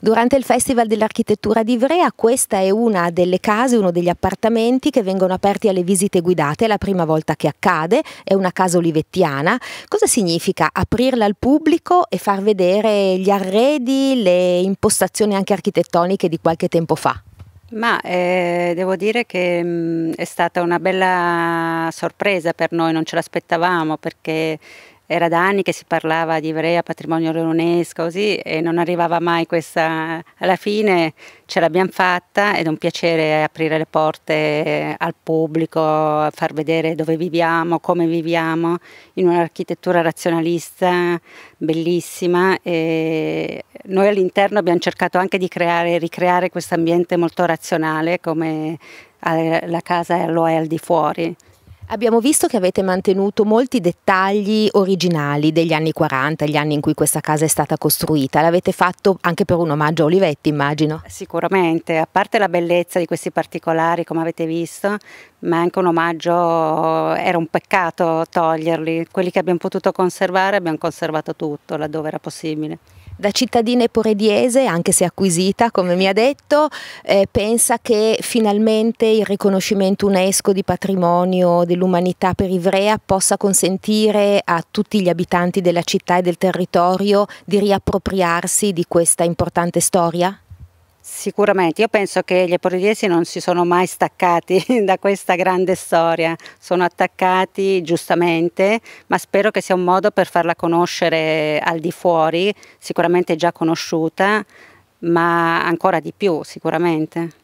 Durante il Festival dell'Architettura di Ivrea questa è una delle case, uno degli appartamenti che vengono aperti alle visite guidate, è la prima volta che accade, è una casa olivettiana. Cosa significa aprirla al pubblico e far vedere gli arredi, le impostazioni anche architettoniche di qualche tempo fa? Ma eh, devo dire che mh, mm, è stata una bella sorpresa per noi, non ce l'aspettavamo perché era da anni che si parlava di Ivrea, patrimonio dell'UNESCO, così, e non arrivava mai questa... Alla fine ce l'abbiamo fatta ed è un piacere aprire le porte eh, al pubblico, far vedere dove viviamo, come viviamo, in un'architettura razionalista bellissima. E noi all'interno abbiamo cercato anche di creare, ricreare questo ambiente molto razionale come eh, la casa lo è al di fuori. Abbiamo visto che avete mantenuto molti dettagli originali degli anni 40, gli anni in cui questa casa è stata costruita. L'avete fatto anche per un omaggio a Olivetti, immagino. Sicuramente, a parte la bellezza di questi particolari, come avete visto, ma anche un omaggio, era un peccato toglierli. Quelli che abbiamo potuto conservare abbiamo conservato tutto laddove era possibile da cittadina porediese, anche se acquisita, come mi ha detto, eh, pensa che finalmente il riconoscimento UNESCO di patrimonio dell'umanità per Ivrea possa consentire a tutti gli abitanti della città e del territorio di riappropriarsi di questa importante storia? Sicuramente, io penso che gli apollinesi non si sono mai staccati da questa grande storia, sono attaccati giustamente, ma spero che sia un modo per farla conoscere al di fuori, sicuramente già conosciuta, ma ancora di più sicuramente.